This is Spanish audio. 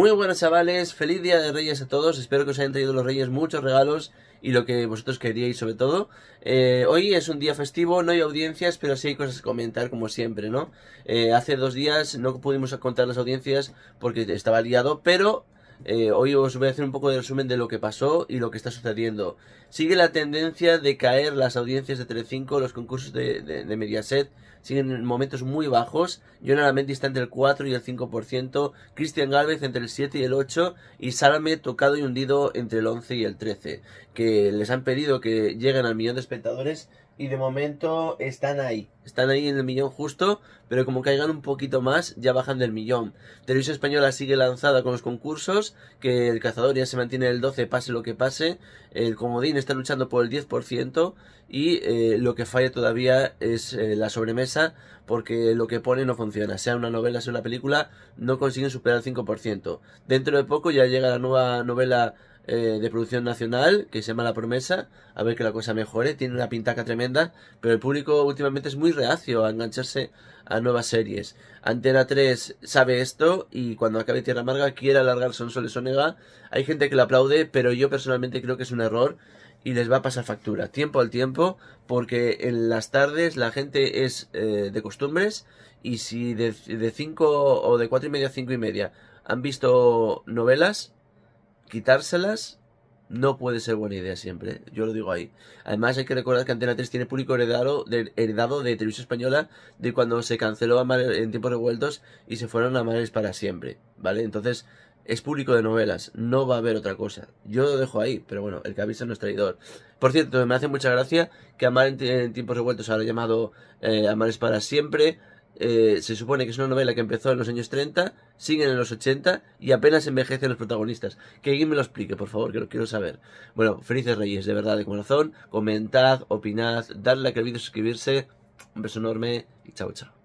Muy buenas chavales, feliz día de Reyes a todos, espero que os hayan traído los Reyes muchos regalos y lo que vosotros queríais sobre todo. Eh, hoy es un día festivo, no hay audiencias, pero sí hay cosas que comentar como siempre, ¿no? Eh, hace dos días no pudimos contar las audiencias porque estaba liado, pero eh, hoy os voy a hacer un poco de resumen de lo que pasó y lo que está sucediendo. Sigue la tendencia de caer las audiencias de Telecinco, los concursos de, Mediaset siguen en momentos muy bajos. Yo está entre el 4 y el 5%, Cristian Galvez entre el 7 y el 8 y Salame tocado y hundido entre el 11 y el 13, que les han pedido que lleguen al millón de espectadores y de momento están ahí. Están ahí en el millón justo, pero como caigan un poquito más, ya bajan del millón. Televisión Española sigue lanzada con los concursos que el cazador ya se mantiene el 12 pase lo que pase, el comodín está luchando por el 10% y eh, lo que falla todavía es eh, la sobremesa porque lo que pone no funciona, sea una novela, sea una película, no consiguen superar el 5%. Dentro de poco ya llega la nueva novela eh, de producción nacional que se llama La Promesa, a ver que la cosa mejore, tiene una pintaca tremenda, pero el público últimamente es muy reacio a engancharse a nuevas series. Antena 3 sabe esto y cuando acabe Tierra Amarga quiere alargar Sonsoles Onega. Hay gente que lo aplaude, pero yo personalmente creo que es un error y les va a pasar factura, tiempo al tiempo, porque en las tardes la gente es eh, de costumbres y si de 5 o de cuatro y media a cinco y media han visto novelas, quitárselas no puede ser buena idea siempre. ¿eh? Yo lo digo ahí. Además, hay que recordar que Antena 3 tiene público heredado de, heredado de Televisión Española de cuando se canceló Amar en tiempos revueltos y se fueron a para siempre. ¿Vale? Entonces, es público de novelas. No va a haber otra cosa. Yo lo dejo ahí, pero bueno, el que avisa no es traidor. Por cierto, me hace mucha gracia que Amar en, tiempos revueltos ahora llamado eh, para siempre. Eh, se supone que es una novela que empezó en los años 30, siguen en los 80 y apenas envejecen los protagonistas. Que alguien me lo explique, por favor, que lo quiero saber. Bueno, felices reyes, de verdad, de corazón. Comentad, opinad, dadle a que el vídeo suscribirse. Un beso enorme y chao, chao.